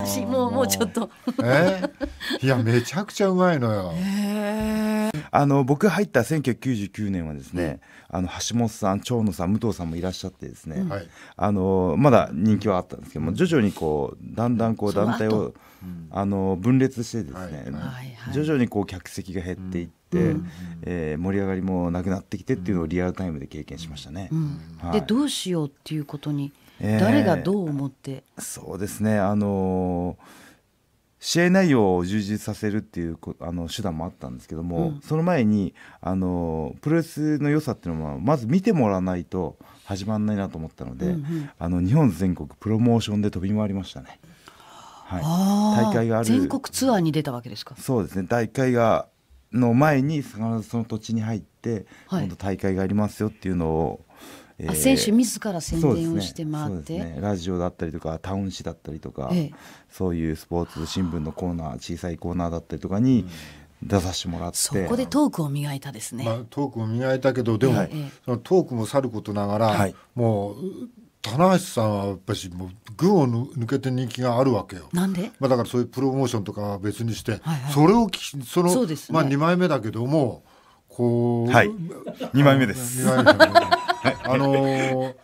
私もうもうちょっと、えー、いやめちゃくちゃうまいのよ、えー、あの僕入った1999年はですね、うん、あの橋本さん長野さん武藤さんもいらっしゃってですね、うん、あのまだ人気はあったんですけども徐々にこうだんだんこう団体をあの分裂してですね、はい徐々にこう客席が減っていって。うんえー、盛り上がりもなくなってきてっていうのをリアルタイムで経験しましたね。うんはい、でどうしようっていうことにえー、誰がどう思ってそうですねあの試合内容を充実させるっていうあの手段もあったんですけども、うん、その前にあのプロレスの良さっていうのはまず見てもらわないと始まらないなと思ったので、うんうん、あの日本全国プロモーションで飛び回りましたね。はい、大会がある全国ツアーに出たわけですかそうですね大会がの前に必ずその土地に入って、はい、今度大会がありますよっていうのをえー、選手自ら宣伝をして回って、ね、ラジオだったりとかタウン誌だったりとか、ええ、そういうスポーツ新聞のコーナー小さいコーナーだったりとかに、出させてもらってそこでトークを磨いたですね、まあ、トークを磨いたけどでも、はい、そのトークもさることながら、はい、もう棚橋さんはやっぱりもう群を抜けて人気があるわけよ。なんで、まあ、だからそういうプロモーションとかは別にして、はいはい、それをその、ね、まあ、2枚目だけどもこう、はい、2枚目です。2枚目あのー、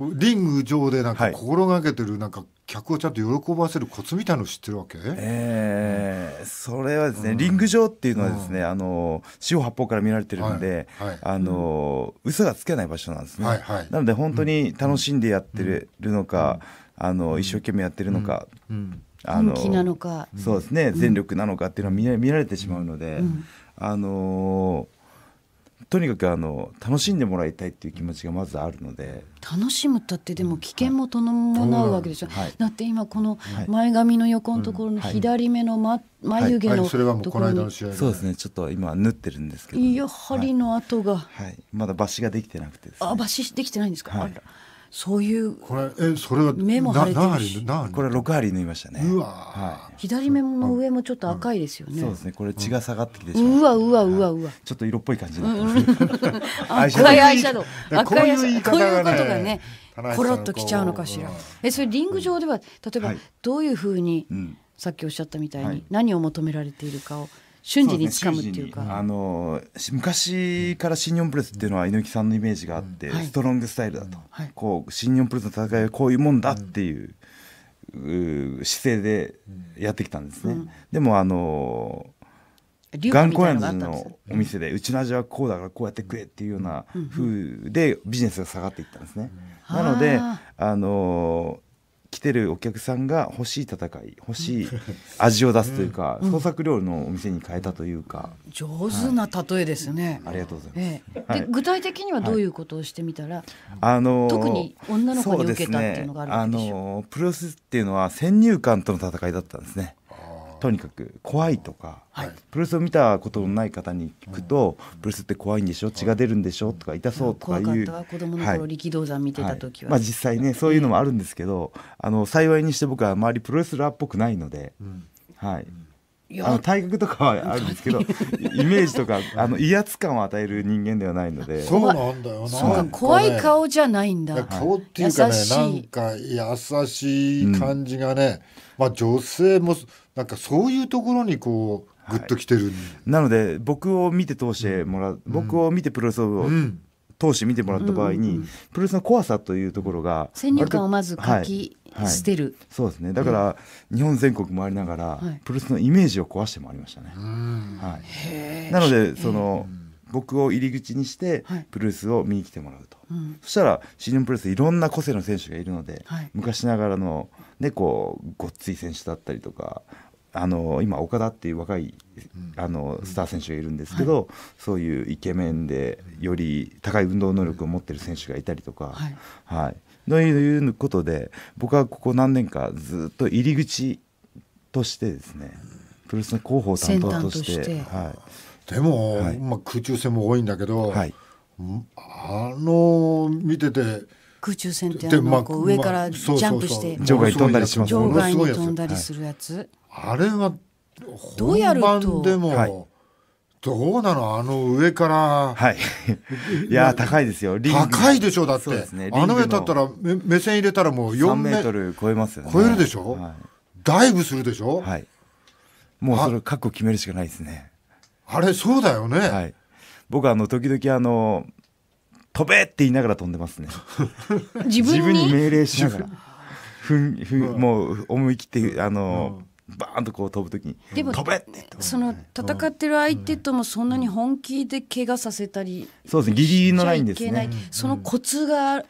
リング上でなんか心がけてるなんか、客をちゃんと喜ばせるコツみたいの知ってるわけええーうん、それはですね、うん、リング上っていうのはですね、うん、あの四方八方から見られてるんで、はいはい、あの、うん、嘘がつけない場所なんですね、はいはい、なので本当に楽しんでやってるのか、あの一生懸命やってるのか、あのそうですね全力なのかっていうのは見られてしまうので、あのーとにかくあの楽しんでもらいたいっていう気持ちがまずあるので楽しむったってでも危険も伴うわけでしょ、はい、だって今この前髪の横のところの左目の、ま、眉毛のれはもうころに、そうですねちょっと今縫ってるんですけどいや針の跡が、はいまだ抜歯ができてなくてです、ね、あ抜歯できてないんですか、はい、そういうこれえそれは目も腫れてるしこれ六針縫いましたねうわ、はい、左目の上もちょっと赤いですよね、そうですねこれ血が下がってきてうわうわうわうわ、ちょっと色っぽい感じに 赤いアイシャドウ赤いアイシャドウこういうことがねコロッときちゃうのかしらえそれリング上では例えばどういうふうに、さっきおっしゃったみたいに、何を求められているかを瞬時につかむっていうか、ね、あの昔から新日本プレスっていうのは猪木さんのイメージがあって、うんはい、ストロングスタイルだと、はい、こう新日本プレスの戦いはこういうもんだっていう。う姿勢でやってきたんですね、でもあの頑固やんのお店で、うちの味はこうだからこうやって食えっていうような風でビジネスが下がっていったんですね。なので、あの来てるお客さんが欲しい戦い欲しい味を出すというか、創作料理のお店に変えたというか、上手な例えですね、ありがとうございます、で具体的にはどういうことをしてみたら、あの特に女の子に受けたっていうのがあるんでしょうあのプロレスっていうのは先入観との戦いだったんですねとにかく怖いとか、はい、プロレスを見たことのない方に聞くと、うん、プロレスって怖いんでしょ血が出るんでしょとか痛そうとかいう、子供の頃、力道山見てた時は、はいはい、まあ、実際ねそういうのもあるんですけど、あの幸いにして僕はあまりプロレスラーっぽくないので、はい、あの体格とかはあるんですけどイメージとか あの威圧感を与える人間ではないのでそうなんだよな怖い顔じゃないんだ顔っていうかねなんか優しい感じがね、まあ女性もなんかそういうところにこうグッときてる、なので僕を見て通してもらう、僕を見てプロレスを、通して見てもらった場合に、プロレスの怖さというところが戦略をまず書き、捨てる、はい、そうですねだから日本全国回りながら、プロレスのイメージを壊して回りましたね、はい、なのでその、僕を入り口にしてプロレスを見に来てもらうと、はいそしたら新日本プロレスいろんな個性の選手がいるので、はい、昔ながらの、ね、こうごっつい選手だったりとかあの今岡田っていう若いあのスター選手がいるんですけど、はい、そういうイケメンでより高い運動能力を持ってる選手がいたりとか、はい、はい、ということで僕はここ何年かずっと入り口としてですねプロレスの広報担当としてはい、でも、はい、まあ、空中戦も多いんだけど、はい、あの見てて空中戦ってあのこう上からジャンプして場外に飛んだりします場外にんだりするやつ、はい、あれはどうやるでも、どうなのあの上から。はい。いや、高いですよ。高いでしょ、だって。ね、あの上だったら目、目線入れたらもう4メートル超えますよね。超えるでしょ、はい、ダイブするでしょはい。もうそれ、覚悟決めるしかないですね。あれ、そうだよね。はい。僕、あの、時々、あの、飛べって言いながら飛んでますね。自分に命令しながら。ふん、ふん、もう思い切って、あの、うんバーンとこう飛ぶときにでも飛べってその戦ってる相手ともそんなに本気で怪我させたり、そうですねギリギリのラインですねそのコツが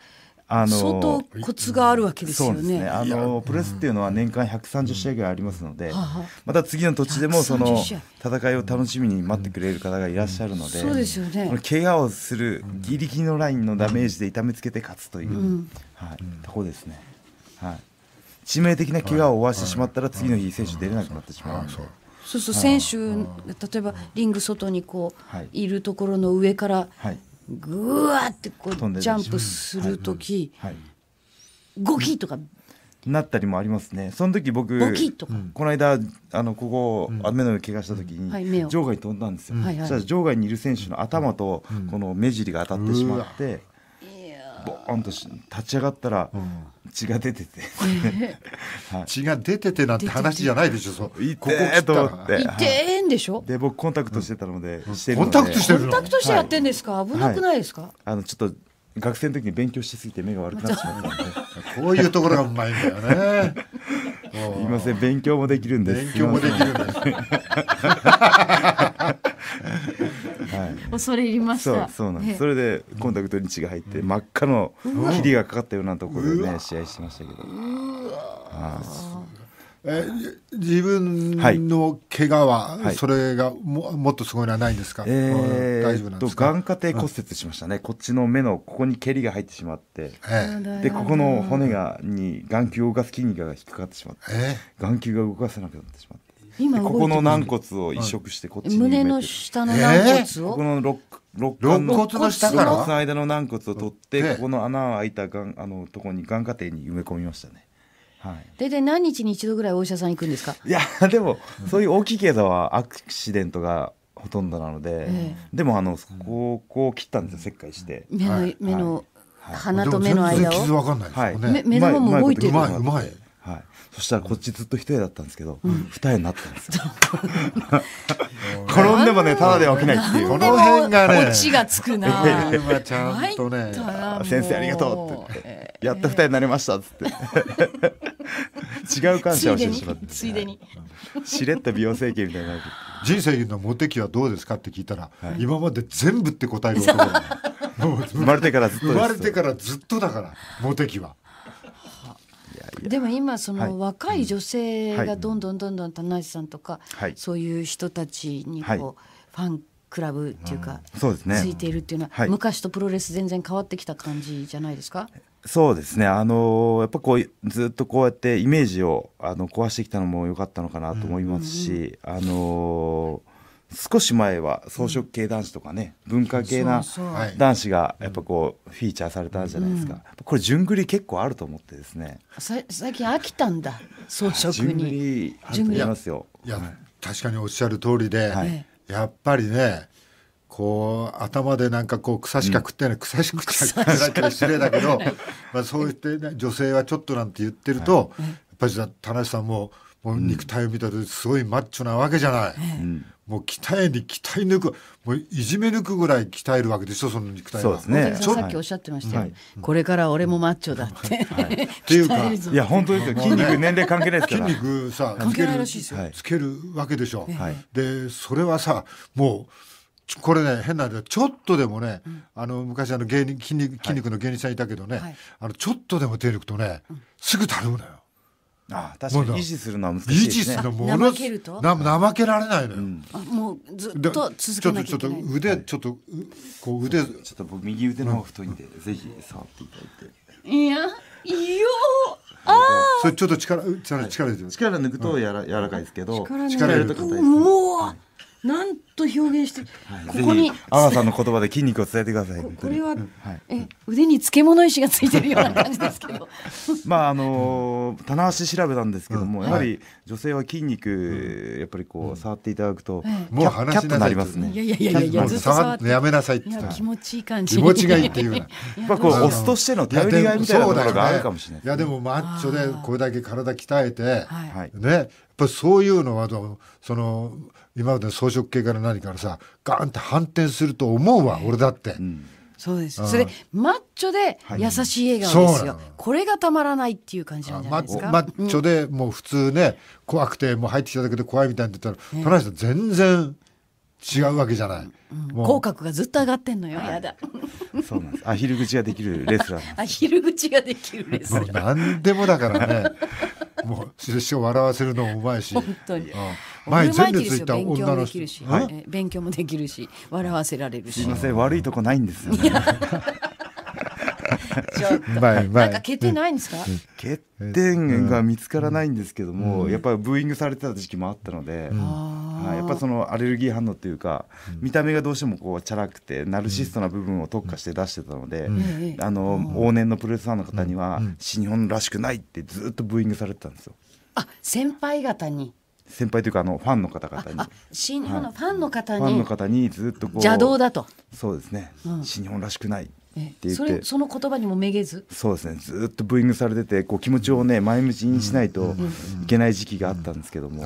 あの相当コツがあるわけですよね。ねあのプレスっていうのは年間130試合ぐらいありますので、また次の土地でもその戦いを楽しみに待ってくれる方がいらっしゃるので、そうですよね。怪我をするギリギリのラインのダメージで痛めつけて勝つという、はい、とこですね。致命的な怪我を負わしてしまったら次の日選手出れなくなってしまうそうそう選手例えばリング外にこう、い、るところの上からぐわってこうジャンプする時ゴキとかなったりもありますね。その時僕、この間、あの、ここ、雨の上怪我した時に、場外に飛んだんですよ。そしたら場外にいる選手の頭と、この目尻が当たってしまって、ボーンと立ち上がったら血が出てて、はい、血が出ててなんて話じゃないでしょそういここえったらっていてんでしょ、で僕コンタクトしてたので、うん、してるのでコンタクトしてるコンタクトしてやってんですか、危なくないですか、はい、あのちょっと学生の時に勉強しすぎて目が悪くなっちゃまったんで こういうところがうまいんだよねいません勉強もできるんです勉強もできるんですはい、恐れ入りましたそうなんですそれでコンタクトに血が入って、真っ赤の霧がかかったようなところでね試合しましたけどうわえ自分の怪我は、はい、それがももっとすごいのはないんですか、えー、大丈夫なんですか眼下底骨折しましたね、うん、こっちの目のここに蹴りが入ってしまって、えー、でここの骨がに眼球を動かす筋肉が引っかかってしまって、えー、眼球が動かせなくなってしまって。今ここの軟骨を移植してこっち胸の下の軟骨を、えー、ここの肋肋骨の下から肋骨の間の軟骨を取ってここの穴を開いたがんあのところに眼下底に埋め込みましたね大体何日に一度ぐらいお医者さん行くんですかいや でもそういう大きい検査はアクシデントがほとんどなので、でもあのそこをこう切ったんですよ切開して。目の、目の鼻と目の間を。傷わかんないですよね。目も動いてる。うまいうまい。はい、そしたらこっちずっと一重だったんですけど、二重になったんですよ。転んでもね、ただでは起きないっていう。この辺がね、ちがつくな。ちゃんとね、先生ありがとうってって、やっと二重になりましたっつって。違う感謝をしてしまってついでにしれっと美容整形みたいな人生のモテ期はどうですかって聞いたら、はい、今まで全部って答える男 生まれてからずっと生まれてからずっとだからモテ期は。でも今その若い女性がどんどんどんどん田内さんとか、そういう人たちにこう、ファンクラブっていうか、ついているっていうのは、昔とプロレス全然変わってきた感じじゃないですかそうですね、あのー、やっぱこうずっとこうやってイメージをあの壊してきたのも良かったのかなと思いますし、うん、あのー、少し前は草食系男子とかね、うん、文化系な男子がやっぱこうフィーチャーされたじゃないですか、うん、これ順繰り結構あると思ってですねさ最近飽きたんだ草食に順繰りありますよいや、はい、確かにおっしゃる通りで、はい、やっぱりねこう頭でなんかこう草しか食ってない、うん、草しか食ってないって失礼だけど、まあ、そう言って、ね、女性はちょっとなんて言ってると、はい、やっぱり田無さんももう肉体を見たらすごいマッチョなわけじゃない、うん、もう鍛えに鍛え抜くもういじめ抜くぐらい鍛えるわけでしょその肉体そうですねさっきおっしゃってましたよ、はい、これから俺もマッチョだって、はい、っていうかいや本当ですよ筋肉年齢関係ないですから筋肉さつけるつけるわけでしょ、はい、でそれはさもうこれね変なちょっとでもね、うん、あの昔あの芸人筋肉筋肉の芸人さんいたけどね、はい、あのちょっとでも手抜とね、うん、すぐ頼むのよ。ああ確かに維持するのは難しいですね。維持するのもの怠けるな怠けられないのよ。うん、もうずっと続けなきゃいけない。ちょっと腕、はい、ちょっとこう腕ちょっと僕右腕の方太いんで、うん、ぜひ触っていただいて。いやいいよ。ああ。それちょっと力力力入れ力抜くとやら、柔らかいですけど、力入れると硬いです、ね。もう。はいなんと表現して、はい、ここに阿川さんの言葉で筋肉を伝えてください。これは、うんはい、え腕に漬物石がついてるような感じですけど。まああのー、棚橋調べたんですけども、うん、やはり女性は筋肉、うん、やっぱりこう触っていただくと、もう話しなりますね。いやいやいやいやずっと触ってやめなさいって気持ちいい感じ。気持ちがいいって いう。やっぱこう押すとしての頼りがいみたいなものがあるかもしれない。いやでもマッチョでこれだけ体鍛えて、はい、ねぱりそういうのはその今までの装飾系から何からさガーンって反転すると思うわ俺だって。うんそうです。それマッチョで優しい笑顔ですよ、はい。これがたまらないっていう感じなんじゃないですか。マッチョでもう普通ね怖くてもう入ってきただけで怖いみたいな言ったら、田中さん全然違うわけじゃない、口角がずっと上がってんのよ、やだそうなんですアヒル口ができるレスラーアヒル口ができるレスラー何でもだからねもう師匠笑わせるのもうまいし本当に、う前前列いた女の人勉強もできるし笑わせられるしすいません悪いとこないんですよ、ね なんか欠点ないんですか欠点が見つからないんですけども、やっぱりブーイングされてた時期もあったので、はい、やっぱそのアレルギー反応っていうか、うん、見た目がどうしてもこうチャラくてナルシストな部分を特化して出してたので、うん、あの、往年のプロレスファンの方には、新日本らしくないってずっとブーイングされてたんですよ。あ先輩方に先輩というかあのファンの方々に新日本のファンの方に、はい、ファンの方にずっとこう邪道だとそうですね、うん、新日本らしくないって言ってその言葉にもめげずそうですねずっとブーイングされててこう気持ちをね前向きにしないといけない時期があったんですけども、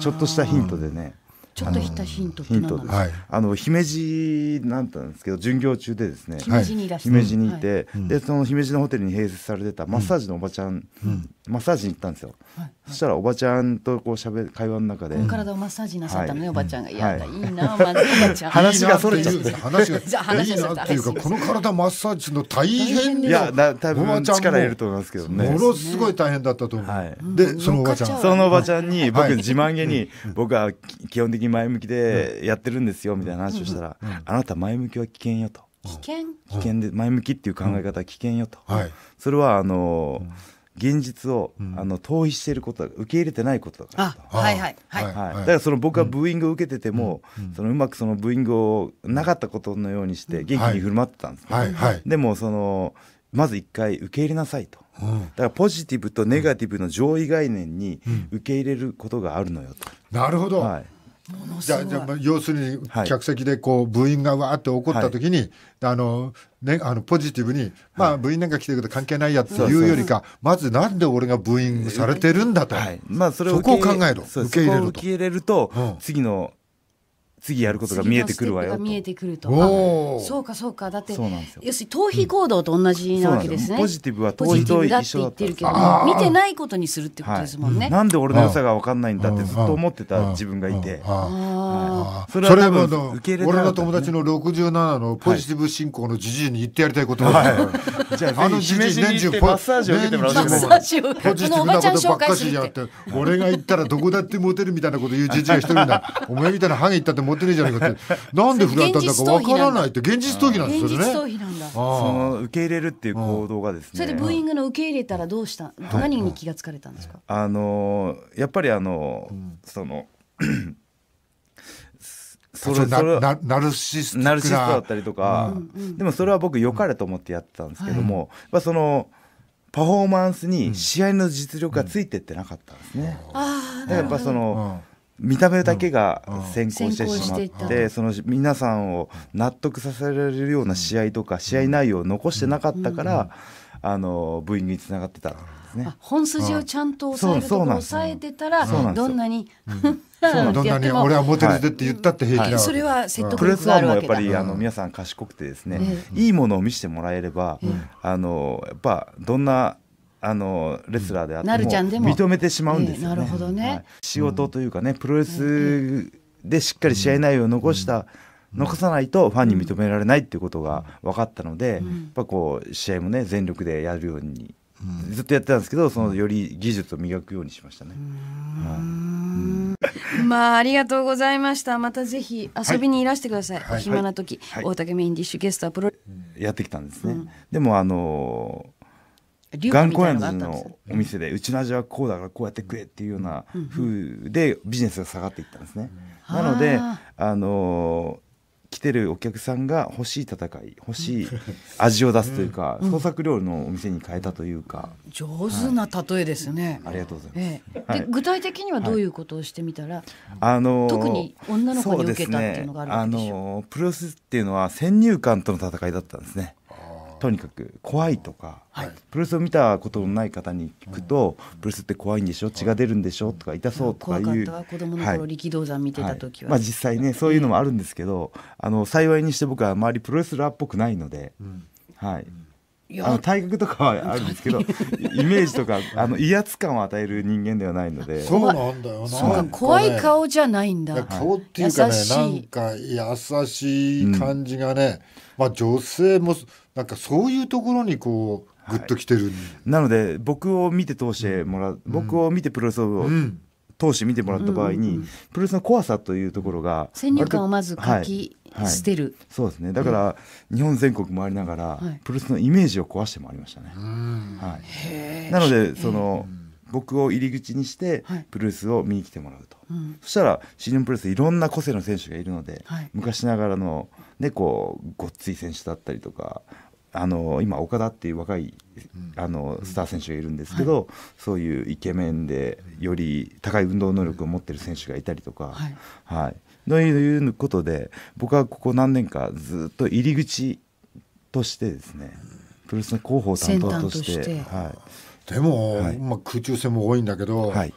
ちょっとしたヒントでね、ちょっとしたヒントです、はい、あの姫路なんたんですけど巡業中でですね姫路にいらっしゃ姫路にいて、はい、でその姫路のホテルに併設されてたマッサージのおばちゃん、うん、マッサージに行ったんですよ、はい、そしたらおばちゃんとこう喋、会話の中で、体をマッサージなさったのね、おばちゃんが「いやだ、い、いなまずおば ちゃん」話がそれちゃって話がじゃ話がっていうかこの体マッサージするの大変にいやだ多分力入れると思いますけどねものすごい大変だったと思う、でそのおばちゃんそのおばちゃんに僕自慢げに僕は基本的に前向きでやってるんですよみたいな話をしたら、あなた前向きは危険よと危険危険で前向きっていう考え方は危険よと、はい、それはあの現実を、あの逃避していること受け入れてないことだからはいはいはい、はい、だからその僕はブーイングを受けてても、そのうまくそのブーイングをなかったことのようにして元気に振る舞ってたんです、はいはい、でもそのまず一回受け入れなさいと、だからポジティブとネガティブの上位概念に受け入れることがあるのよと、なるほど、はい、じゃじゃあ要するに客席でこう部員がわーって怒った時に、はい、あのね、あのポジティブに、まあ、部員なんか来てるけど関係ないやっていうよりか、まずなんで俺がブーイングされてるんだと、はいまあ、それをそこを考えろ、受け入れると。受け入れると、うん、次の次やることが見えてくるわよ見えてくるとそうかそうかだって要するに逃避行動と同じなわけですね、うん、ポジティブは逃避と一緒だって言ってるけど見てないことにするってことですもんね、はい、なんで俺の良さが分かんないんだってずっと思ってた自分がいて、はい、それは多分受け入れ、ね、俺の友達の67のポジティブ進行のじじいに言ってやりたいことはい、じゃああのじじい年中ポマッサージを受けてもらうマッサージをポジティブなことばっかしやって俺が言ったらどこだってモテるみたいなこと言うじじいが一人だお前みたいなハゲ言ったってモ持ってねえじゃないかって なんで振られたんだかわからないって現実逃避なんですよね現実逃避なんだその受け入れるっていう行動がですねそれでブーイングの受け入れたらどうした、何に気がつかれたんですかあのー、やっぱりあのーその それそれナルシストナルシストだったりとか、うんでもそれは僕良かれと思ってやってたんですけども、うんはい、そのパフォーマンスに試合の実力がついてってなかったんですね。うん、だからやっぱその、見た目だけが先行してしまって,、その皆さんを納得させられるような試合とか試合内容を残してなかったから、あのブーイングにつながってたんですね。本筋をちゃんと抑えるとこ抑えてたら、どんなに、そ どんなに俺はモテるぜって言ったって平気だ、それは説得力があるわけだプレスワンもやっぱりあの皆さん賢くてですね、いいものを見せてもらえれば、あのやっぱどんなあのレスラーであっても認めてしまうんですよね。なるほどね、仕事というかねプロレスでしっかり試合内容を残した、残さないとファンに認められないっていうことが分かったので、うん、やっぱこう試合もね全力でやるように、うん、ずっとやってたんですけどそのより技術を磨くようにしましたね。まあありがとうございました。またぜひ遊びにいらしてください。はい、暇な時、はい、大竹メインディッシュゲストはプロ、やってきたんですね。うん、でもあのーガンコヤのお店で、うちの味はこうだからこうやって食えっていうような風でビジネスが下がっていったんですね。なので、あの来てるお客さんが欲しい戦い欲しい味を出すというか、創作料理のお店に変えたというか、上手な例えですね、ありがとうございます、で具体的にはどういうことをしてみたら、あの特に女の子に受けたっていうのがあるんでしょうあのプロスっていうのは先入観との戦いだったんですねとにかく怖いとか、はい、プロレスを見たことのない方に聞くと、うん、プロレスって怖いんでしょ血が出るんでしょとか痛そうとかいう、子供の頃、力道山見てた時は、はいまあ、実際ねそういうのもあるんですけど、あの幸いにして僕は周りプロレスラーっぽくないので、はい、あの体格とかはあるんですけどイメージとかあの威圧感を与える人間ではないので そうなんだよな、怖い顔じゃないんだ顔っていうかねなんか優しい感じがね、まあ女性もなんかそういうところにこうグッときてる、はい、なので僕を見て通してもらう、うん、僕を見てプロレスを、通して見てもらった場合に、うんうんうん、プロレスの怖さというところが先入観をまず書き、はい捨てる、はい、そうですねだから、日本全国回りながら、プロレスのイメージを壊して回りましたね、はい、なのでその僕を入り口にして、プロレスを見に来てもらうと、そしたら新日本プロレスいろんな個性の選手がいるので、昔ながらの、ね、こうごっつい選手だったりとかあの今岡田っていう若いあのスター選手がいるんですけど、うんはい、そういうイケメンでより高い運動能力を持ってる選手がいたりとか、はい、はい、ということで僕はここ何年かずっと入り口としてですねプロレスの広報担当としてはい、でも、はい、まあ、空中戦も多いんだけど、はい、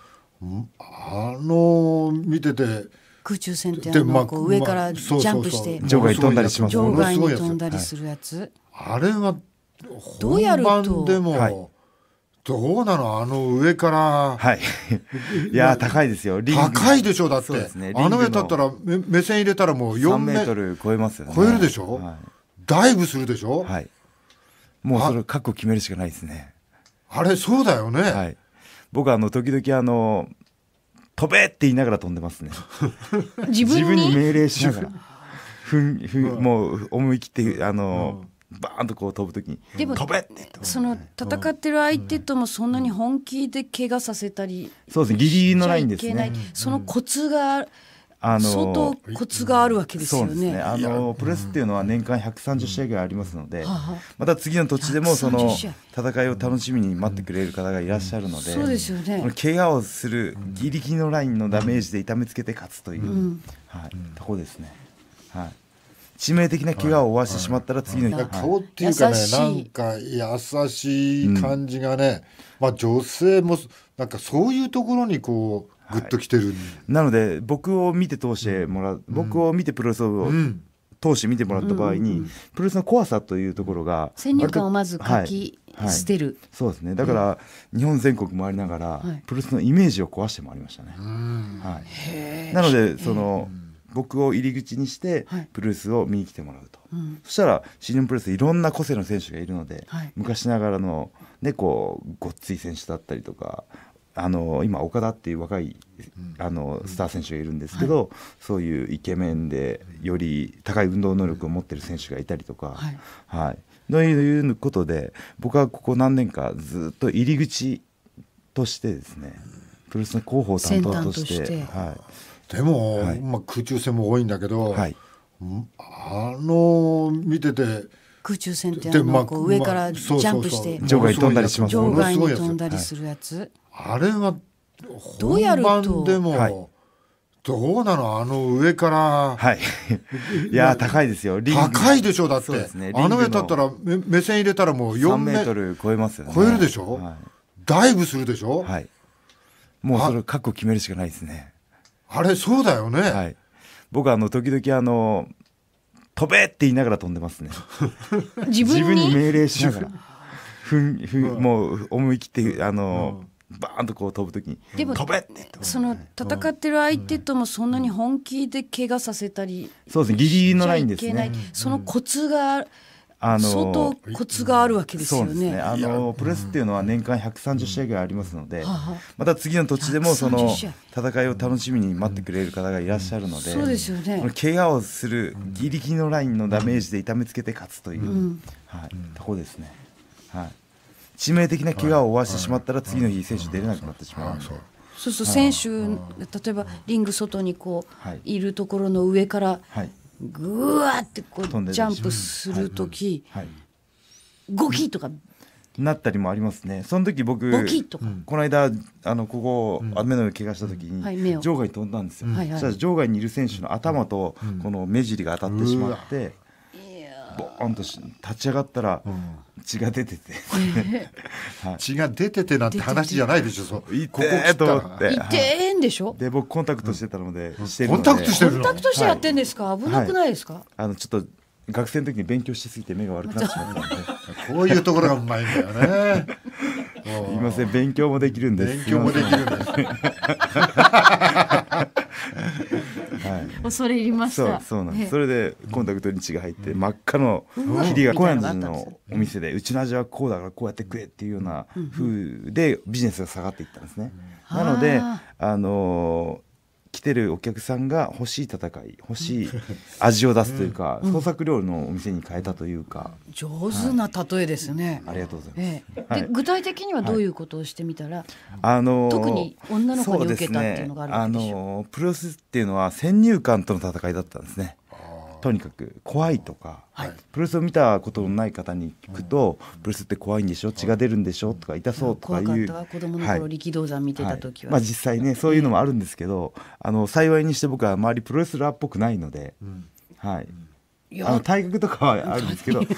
あの見てて空中戦ってあの、まあ、こう上からジャンプして場外に飛んだりします場外に飛んだりするやつ、はい、あれはどうやるん。でどうなのあの上から。はい。いや、高いですよ。高いでしょ、だって。ね、あの上だったら目、線入れたらもう4メートル超えますよね。超えるでしょ、はい、ダイブするでしょはい。もうそれ、覚悟決めるしかないですね。あれ、そうだよね。はい。僕、あの、時々、あの、飛べって言いながら飛んでますね。自分に命令しながら。ふん、ふん、もう思い切って、あの、バーンとこう飛ぶ時にでも飛べって言ってその戦ってる相手ともそんなに本気で怪我させたり、そうですねギリギリのラインですねそのコツが、あの相当コツがあるわけですよね。あのプレスっていうのは年間130試合ぐらいありますので、また次の土地でもその戦いを楽しみに待ってくれる方がいらっしゃるので、そうですよね。怪我をするギリギリのラインのダメージで痛めつけて勝つという、はい、とこですね。はい。致命的な怪我を負わしてしまったら次の日、顔っていうかねなんか優しい感じがね、うん、まあ女性もなんかそういうところにこうグッときてる、はい、なので僕を見て通してもらう、うん、僕を見てプロレスを、うん通して見てもらった場合に、うんうん、プロレスの怖さというところが先入観をまず書き、はい、捨てる、そうですねだから、日本全国回りながら、はい、プロレスのイメージを壊して回りましたね、はい、なのでその、僕を入り口にしてプロレスを見に来てもらうと、はいうん、そしたら新日本プロレスいろんな個性の選手がいるので、はい、昔ながらの、ね、こうごっつい選手だったりとかあの今岡田っていう若いあのスター選手がいるんですけど、うんはい、そういうイケメンでより高い運動能力を持ってる選手がいたりとか。はい、ということで僕はここ何年かずっと入り口としてですねプロレスの広報担当としてはい、でも、はい、まあ、空中戦も多いんだけど、はい、あの見てて空中戦ってあのこう上からジャンプして場外に飛んだりします場外に飛んだりするやつ、あれは本番でもどうなのあの上から。はい。いや、高いですよ。高いでしょ、うだって。うですあの上だったら、目線入れたらもう4メートル超えますよね。超えるでしょ、はい、ダイブするでしょはい。もうそれ、覚悟決めるしかないですね。あれそうだよね、はい、僕あの時々あの飛べって言いながら飛んでますね 自分に命令しながら ふんふん、うん、もう思い切ってあの、うんバーンとこう飛ぶときにでも飛べその戦ってる相手ともそんなに本気で怪我させたり、そうですねギリギリのラインですねそのコツがあの相当コツがあるわけですよね。ねあのプレスっていうのは年間130試合ぐらいありますので、うん、また次の土地でもその戦いを楽しみに待ってくれる方がいらっしゃるので、うん、そうですよね。怪我をするギリギリのラインのダメージで痛めつけて勝つという、うん、はい、とこですね。はい。致命的な怪我を負わしてしまったら次の日選手出れなくなってしまうそうそう選手例えばリング外にこう、い、いるところの上から、はいぐわってこうジャンプする時、はい、ゴキとかなったりもありますねその時僕キとかこの間あのここ、う目の上怪我した時に、はい、目を場外飛んだんですよ、うん、そしたら場外にいる選手の頭と、この目尻が当たってしまって、ボーンと立ち上がったら血が出てて、はい、血が出ててなんて話じゃないでしょそういここ切ったらいんでしょで僕コンタクトしてたので、してるのでコンタクトしてるコンタクトしてやってんですか、危なくないですか、あのちょっと学生の時に勉強しすぎて目が悪くなってしったんでこういうところがうまいんだよね すいません勉強もできるんです勉強もできるんです 恐れ入りました。そうなんです。それでコンタクトに血が入って真っ赤の霧が小円寺のお店でうちの味はこうだからこうやって食えっていうような風でビジネスが下がっていったんですね。なのであの来てるお客さんが欲しい戦い欲しい味を出すというか、創作料理のお店に変えたというか、上手な例えですね、ありがとうございます、で具体的にはどういうことをしてみたら、あの特に女の子に受けたっていうのがあるんでしょうあのプロレスっていうのは先入観との戦いだったんですねとにかく怖いとか、はい、プロレスを見たことのない方に聞くと、うん、プロレスって怖いんでしょ血が出るんでしょとか痛そうとかいう、子供の頃、力道山見てた時は、はいはい、まあ、実際ねそういうのもあるんですけど、えー、あの幸いにして僕はあまりプロレスラーっぽくないので、うん、はい。あの体格とかはあるんですけどイメ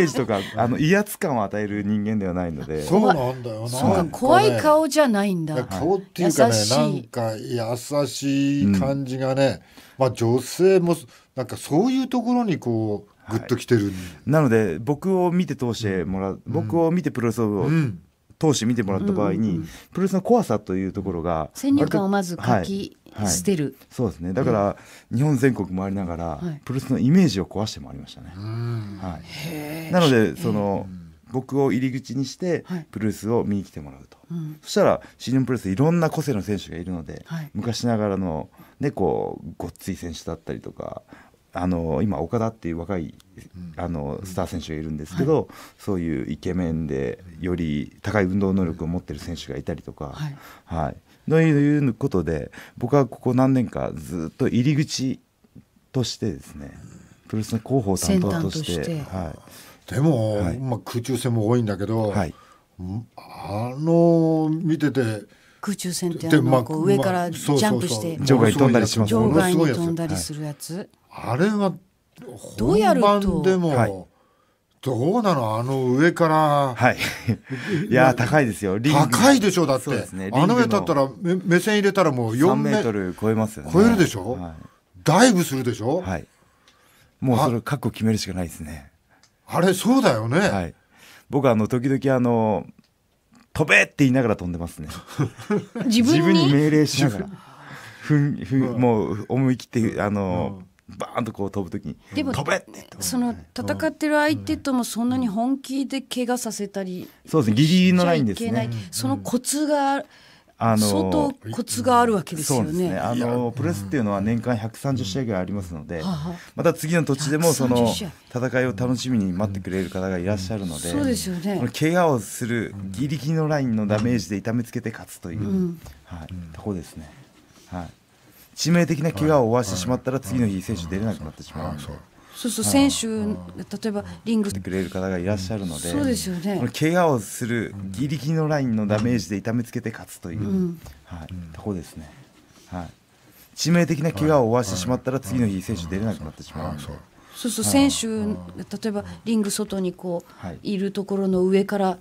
ージとか あの威圧感を与える人間ではないのでそうなんだよな、怖い顔じゃないんだ、い、顔っていうかねなんか優しい感じがね、うん、まあ女性もなんかそういうところにこうグッときてる、はい、なので僕を見て通してもらう、うん、僕を見てプロレスを通して見てもらった場合に、うん、プロレスの怖さというところが戦略観をまず書き、はい、捨てる、そうですねだから、日本全国回りながら、プロレスのイメージを壊して回りましたね、はい、なのでその、僕を入り口にしてプルースを見に来てもらうと、はいうん、そしたらシ日本ンプルースいろんな個性の選手がいるので、はい、昔ながらの、ね、こうごっつい選手だったりとかあの今岡田っていう若いあのスター選手がいるんですけど、はい、そういうイケメンでより高い運動能力を持ってる選手がいたりとか、はいはい、ということで僕はここ何年かずっと入り口としてですねプロレスの広報担当としてはい、でも、はい、まあ、空中戦も多いんだけど、はい、あの見てて空中戦ってあの上からジャンプして場外に飛んだりします場外に飛んだりするやつ、あれは本番でもどうなのあの上からはい いや高いですよ高いでしょだって、ね、あの上だったら目線入れたらもう4メートル超えますよね超えるでしょ、はい、ダイブするでしょはいもうそれ覚悟決めるしかないですねあれそうだよね、はい、僕あの時々あの飛べって言いながら飛んでますね 自分に命令しながら ふんふん、もう思い切ってあの、うんバーンとこう飛ぶときにでも飛べその戦ってる相手ともそんなに本気で怪我させたり、そうですねギリギリのラインですねそのコツがあの相当コツがあるわけですよね。ねあのプレスっていうのは年間130試合ぐらいありますので、うん、また次の土地でもその戦いを楽しみに待ってくれる方がいらっしゃるので、うん、そうですよね。怪我をするギリギリのラインのダメージで痛めつけて勝つという、うん、はい、とこですね。はい。致命的な怪我を負わしてしまったら次の日選手出れなくなってしまうで。そうそう選手、例えばリングしてくれる方がいらっしゃるので、そうですよね。怪我をするギリギリのラインのダメージで痛めつけて勝つという、はい、とこですね。はい。致命的な怪我を負わしてしまったら次の日選手出れなくなってしまう。そうそう選手、例えばリング外にこう、い、るところの上から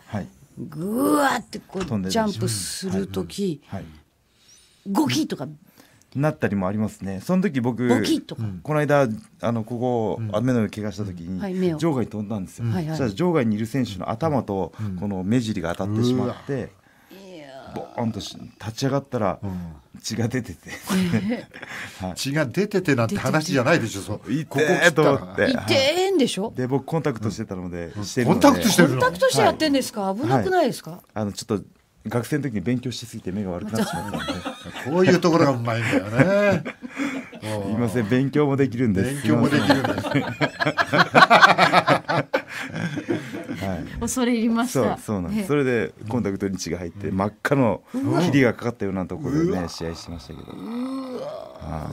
ぐわってこうジャンプする時、ゴキとかなったりもありますねその時僕この間あのここ、うん、雨の上怪我した時に、はい、場外に飛んだんですよ、うん、そし場外にいる選手の頭と、この目尻が当たってしまって、ボーンとし立ち上がったら、血が出てて、はい、血が出ててなんて話じゃないでしょそういここ切ったらいんでしょ、で僕コンタクトしてたので,、してるのでコンタクトしてるコンタクトしてやってんですか、はい、危なくないですか、あのちょっと学生の時に勉強しすぎて目が悪くなってしまったんで こういうところがうまいんだよねす いません勉強もできるんです勉強もできるんですはい、恐れ入りましたそうなんですそれでコンタクトに血が入って、真っ赤の霧がかかったようなところでね試合しましたけどうわ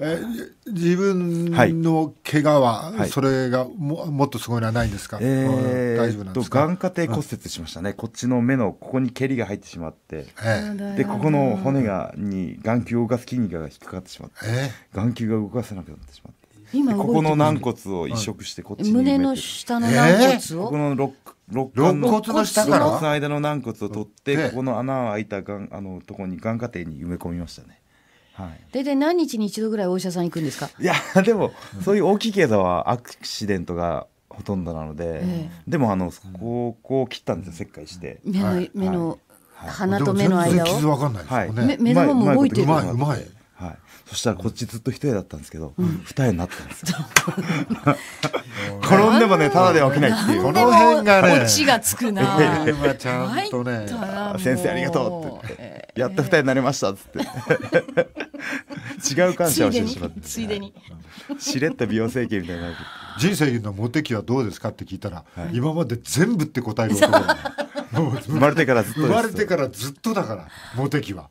え自分の怪我は、はい、それがももっとすごいのはないんですか、えー、大丈夫なんですか眼下底骨折しましたね、うん、こっちの目のここに蹴りが入ってしまって、えー、でここの骨がに眼球を動かす筋肉が引っかかってしまって、えー、眼球が動かせなくなってしまって。今ここの軟骨を移植してこっちに胸の下の軟骨を、えー、ここの肋肋骨の下から肋骨の間の軟骨を取ってここの穴開いたがんあのところに眼下底に埋め込みましたね大体何日に一度ぐらいお医者さん行くんですかいや でもそういう大きい検査はアクシデントがほとんどなので、でもあのそこをこう切ったんですよ切開して。目の、目の鼻と目の間を。傷わかんないですよね。目も動いてる。うまいうまい。はい、そしたらこっちずっと一重だったんですけど、二重になったんですよ。転んでもね、ただでは起きないっていう。この辺がね、落ちがつくな。ちゃんとね、先生ありがとうってって、やっと二重になりましたっつって。違う感謝をしてしまってついでにしれっと美容整形みたいな人生のモテ期はどうですかって聞いたら、はい、今まで全部って答える男 生まれてからずっと生まれてからずっとだからモテ期は。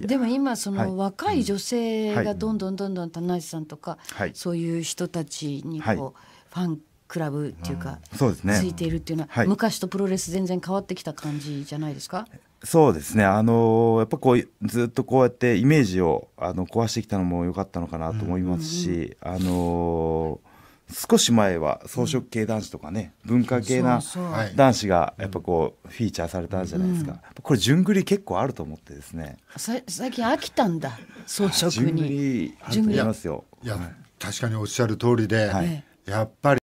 でも今その若い女性がどんどんどんどん田内さんとか、そういう人たちにこう、ファンクラブっていうか、ついているっていうのは、昔とプロレス全然変わってきた感じじゃないですかそうですね、あのー、やっぱこうずっとこうやってイメージをあの壊してきたのも良かったのかなと思いますし、うん、あのー、少し前は草食系男子とかね、うん、文化系な男子がやっぱこうフィーチャーされたじゃないですか、うん、これ順繰り結構あると思ってですねさ最近飽きたんだ草食に順繰りありますよいや、はい、確かにおっしゃる通りで、はい、やっぱり